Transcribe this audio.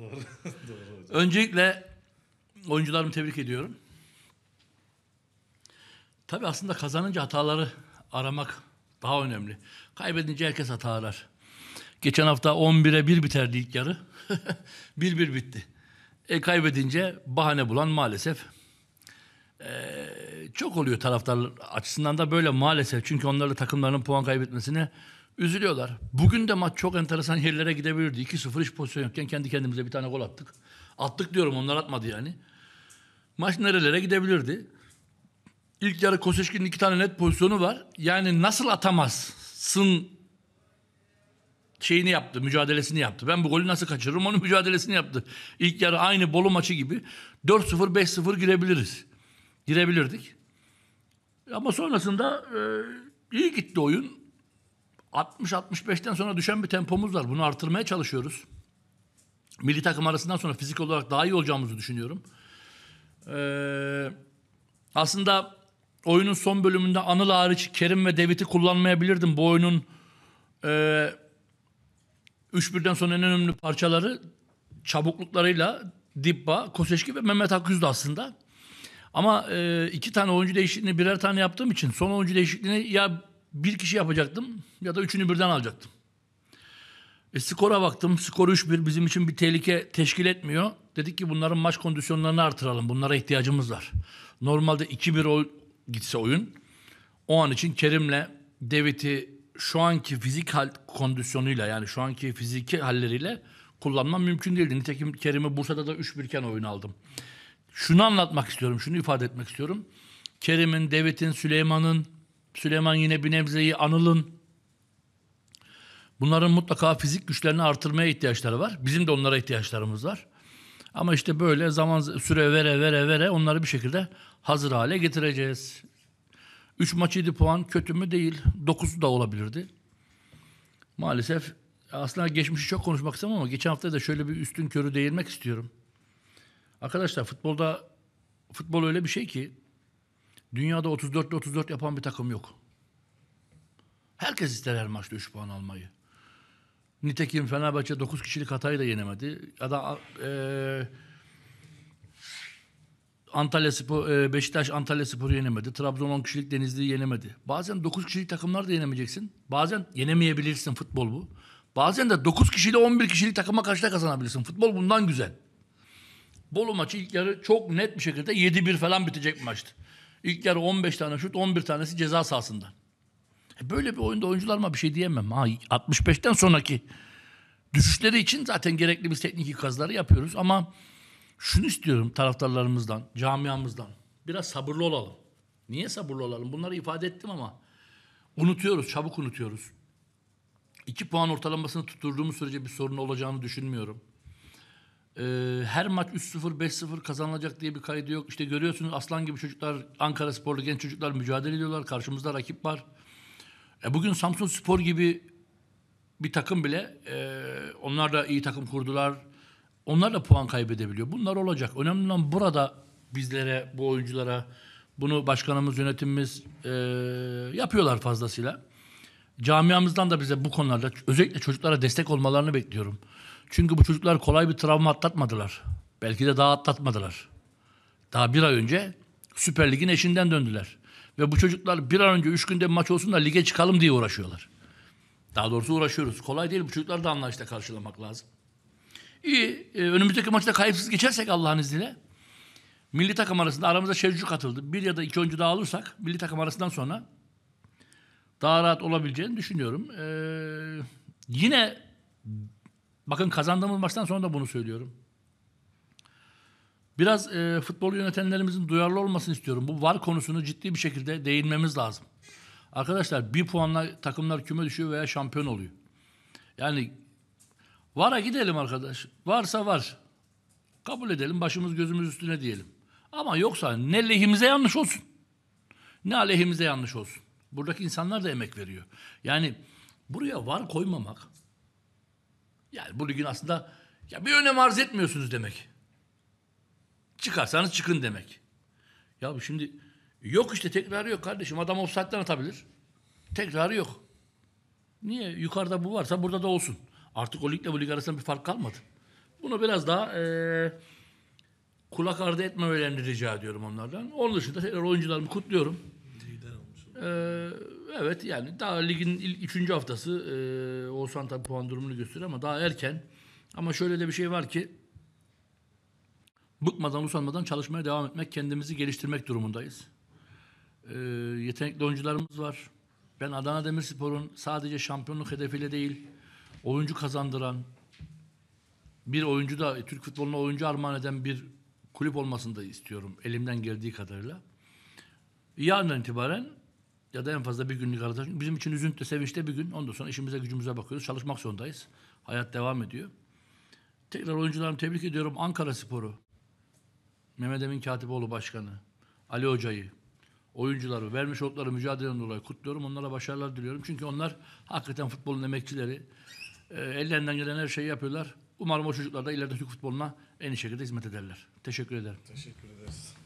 Doğru. Doğru hocam. Öncelikle oyuncularımı tebrik ediyorum. Tabi aslında kazanınca hataları aramak daha önemli. Kaybedince herkes hata arar. Geçen hafta 11'e 1 biterdi ilk yarı. 1-1 bitti. E kaybedince bahane bulan maalesef ee, çok oluyor taraftar açısından da böyle maalesef. Çünkü onlarla takımlarının puan kaybetmesine Üzülüyorlar. Bugün de maç çok enteresan yerlere gidebilirdi. 2-0 hiç pozisyon yokken kendi kendimize bir tane gol attık. Attık diyorum onlar atmadı yani. Maç nerelere gidebilirdi. İlk yarı Koseşkin'in iki tane net pozisyonu var. Yani nasıl atamazsın şeyini yaptı, mücadelesini yaptı. Ben bu golü nasıl kaçırırım onun mücadelesini yaptı. İlk yarı aynı Bolu maçı gibi 4-0 5-0 girebiliriz. Girebilirdik. Ama sonrasında e, iyi gitti oyun. 60-65'ten sonra düşen bir tempomuz var. Bunu artırmaya çalışıyoruz. Milli takım arasından sonra fizik olarak daha iyi olacağımızı düşünüyorum. Ee, aslında oyunun son bölümünde Anıl hariç Kerim ve David'i kullanmayabilirdim. Bu oyunun e, 3-1'den sonra en önemli parçaları çabukluklarıyla Dibba, Koseşki ve Mehmet Akgüz'dü aslında. Ama e, iki tane oyuncu değişikliğini birer tane yaptığım için son oyuncu değişikliğini ya bir kişi yapacaktım ya da üçünü birden alacaktım. E, skora baktım. Skor 3-1 bizim için bir tehlike teşkil etmiyor. Dedik ki bunların maç kondisyonlarını artıralım. Bunlara ihtiyacımız var. Normalde 2-1 oy- gitse oyun. O an için Kerim'le David'i şu anki fizik hal kondisyonuyla yani şu anki fiziki halleriyle kullanmam mümkün değildi. Nitekim Kerim'i Bursa'da da 3-1 iken oyun aldım. Şunu anlatmak istiyorum, şunu ifade etmek istiyorum. Kerim'in, David'in, Süleyman'ın, Süleyman yine bir nebzeyi Anıl'ın bunların mutlaka fizik güçlerini artırmaya ihtiyaçları var. Bizim de onlara ihtiyaçlarımız var. Ama işte böyle zaman süre vere vere vere onları bir şekilde hazır hale getireceğiz. 3 maç 7 puan kötü mü değil. 9 da olabilirdi. Maalesef aslında geçmişi çok konuşmak istemem ama geçen hafta da şöyle bir üstün körü değinmek istiyorum. Arkadaşlar futbolda futbol öyle bir şey ki Dünyada 34'te 34 yapan bir takım yok. Herkes ister her maçta 3 puan almayı. Nitekim Fenerbahçe 9 kişilik hatayı da yenemedi. Ya da e, Antalya Spor, e, Beşiktaş Antalya Spor'u yenemedi. Trabzon 10 kişilik Denizli'yi yenemedi. Bazen 9 kişilik takımlar da yenemeyeceksin. Bazen yenemeyebilirsin futbol bu. Bazen de 9 kişiyle 11 kişilik takıma karşı da kazanabilirsin. Futbol bundan güzel. Bolu maçı ilk yarı çok net bir şekilde 7-1 falan bitecek bir maçtı. İlk yarı 15 tane şut 11 tanesi ceza sahasından. E böyle bir oyunda oyuncularıma bir şey diyemem. Ha, 65'ten sonraki düşüşleri için zaten gerekli bir teknik ikazları yapıyoruz ama şunu istiyorum taraftarlarımızdan, camiamızdan. Biraz sabırlı olalım. Niye sabırlı olalım? Bunları ifade ettim ama unutuyoruz, çabuk unutuyoruz. İki puan ortalamasını tutturduğumuz sürece bir sorun olacağını düşünmüyorum. Ee, her maç 3-0 5-0 kazanılacak diye bir kaydı yok. İşte görüyorsunuz aslan gibi çocuklar Ankara Sporlu genç çocuklar mücadele ediyorlar. Karşımızda rakip var. E, bugün Samsun Spor gibi bir takım bile e, onlar da iyi takım kurdular. Onlar da puan kaybedebiliyor. Bunlar olacak. Önemli olan burada bizlere, bu oyunculara bunu başkanımız, yönetimimiz e, yapıyorlar fazlasıyla. Camiamızdan da bize bu konularda özellikle çocuklara destek olmalarını bekliyorum. Çünkü bu çocuklar kolay bir travma atlatmadılar. Belki de daha atlatmadılar. Daha bir ay önce Süper Lig'in eşinden döndüler. Ve bu çocuklar bir an önce üç günde bir maç olsun da lige çıkalım diye uğraşıyorlar. Daha doğrusu uğraşıyoruz. Kolay değil bu çocuklar da anlayışla karşılamak lazım. İyi. E, önümüzdeki maçta kayıpsız geçersek Allah'ın izniyle milli takım arasında aramıza Şevcu katıldı. Bir ya da iki oyuncu daha alırsak milli takım arasından sonra daha rahat olabileceğini düşünüyorum. Ee, yine Bakın kazandığımız maçtan sonra da bunu söylüyorum. Biraz e, futbol yönetenlerimizin duyarlı olmasını istiyorum. Bu var konusunu ciddi bir şekilde değinmemiz lazım. Arkadaşlar bir puanla takımlar küme düşüyor veya şampiyon oluyor. Yani vara gidelim arkadaş. Varsa var. Kabul edelim başımız gözümüz üstüne diyelim. Ama yoksa ne lehimize yanlış olsun ne aleyhimize yanlış olsun. Buradaki insanlar da emek veriyor. Yani buraya var koymamak yani bu ligin aslında ya bir önem arz etmiyorsunuz demek. Çıkarsanız çıkın demek. Ya şimdi yok işte tekrarı yok kardeşim. Adam offside'den atabilir. Tekrarı yok. Niye? Yukarıda bu varsa burada da olsun. Artık o ligle bu lig arasında bir fark kalmadı. Bunu biraz daha ee, kulak ardı etmemelerini rica ediyorum onlardan. Onun dışında tekrar oyuncularımı kutluyorum. Ee, Evet yani daha ligin ilk üçüncü haftası e, Oğuzhan tabi puan durumunu gösteriyor ama daha erken. Ama şöyle de bir şey var ki bıkmadan usanmadan çalışmaya devam etmek, kendimizi geliştirmek durumundayız. E, yetenekli oyuncularımız var. Ben Adana Demirspor'un sadece şampiyonluk hedefiyle değil, oyuncu kazandıran, bir oyuncu da e, Türk futboluna oyuncu armağan eden bir kulüp olmasını da istiyorum elimden geldiği kadarıyla. yarın itibaren ya da en fazla bir günlük arada. çünkü Bizim için üzüntü, sevinçte bir gün. Ondan sonra işimize gücümüze bakıyoruz. Çalışmak zorundayız. Hayat devam ediyor. Tekrar oyuncularımı tebrik ediyorum. Ankara Sporu, Mehmet Emin Katipoğlu Başkanı, Ali Hoca'yı, oyuncuları, vermiş oldukları mücadeleden dolayı kutluyorum. Onlara başarılar diliyorum. Çünkü onlar hakikaten futbolun emekçileri. E, ellerinden gelen her şeyi yapıyorlar. Umarım o çocuklar da ileride Türk futboluna en iyi şekilde hizmet ederler. Teşekkür ederim. Teşekkür ederiz.